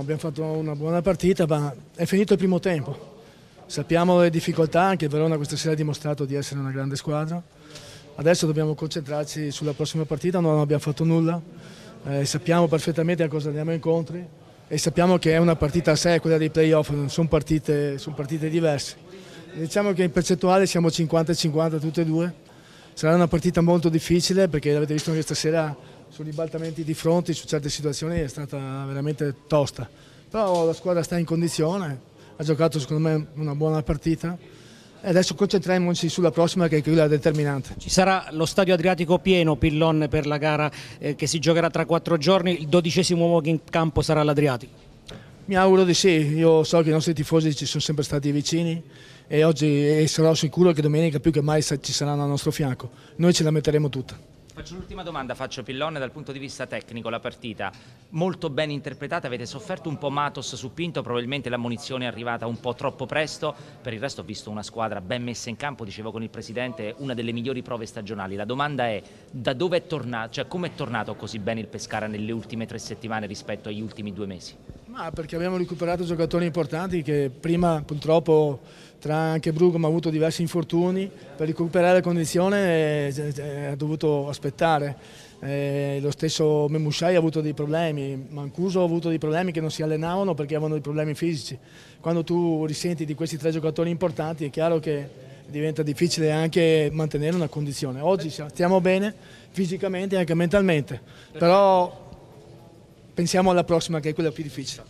abbiamo fatto una buona partita, ma è finito il primo tempo. Sappiamo le difficoltà, anche Verona questa sera ha dimostrato di essere una grande squadra. Adesso dobbiamo concentrarci sulla prossima partita, non abbiamo fatto nulla, eh, sappiamo perfettamente a cosa andiamo incontro e sappiamo che è una partita a sé, quella dei playoff, non sono partite, son partite diverse. Diciamo che in percentuale siamo 50-50 tutte e due, sarà una partita molto difficile perché l'avete visto anche stasera sui ribaltamenti di fronte, su certe situazioni è stata veramente tosta. Però la squadra sta in condizione, ha giocato secondo me una buona partita e adesso concentriamoci sulla prossima che è quella determinante. Ci sarà lo stadio Adriatico pieno, Pillon, per la gara eh, che si giocherà tra quattro giorni, il dodicesimo uomo che in campo sarà l'Adriatico. Mi auguro di sì, io so che i nostri tifosi ci sono sempre stati vicini e oggi e sarò sicuro che domenica più che mai ci saranno al nostro fianco. Noi ce la metteremo tutta. Faccio l'ultima domanda, faccio Pillone dal punto di vista tecnico, la partita molto ben interpretata, avete sofferto un po' Matos su Pinto, probabilmente la munizione è arrivata un po' troppo presto, per il resto ho visto una squadra ben messa in campo, dicevo con il Presidente, una delle migliori prove stagionali, la domanda è da dove è tornato, cioè come è tornato così bene il Pescara nelle ultime tre settimane rispetto agli ultimi due mesi? Ma perché abbiamo recuperato giocatori importanti che prima purtroppo tra anche Brugom ha avuto diversi infortuni, per recuperare la condizione eh, eh, eh, ha dovuto aspettare. Eh, lo stesso Memushai ha avuto dei problemi, Mancuso ha avuto dei problemi che non si allenavano perché avevano dei problemi fisici. Quando tu risenti di questi tre giocatori importanti è chiaro che diventa difficile anche mantenere una condizione. Oggi stiamo bene fisicamente e anche mentalmente, però pensiamo alla prossima che è quella più difficile.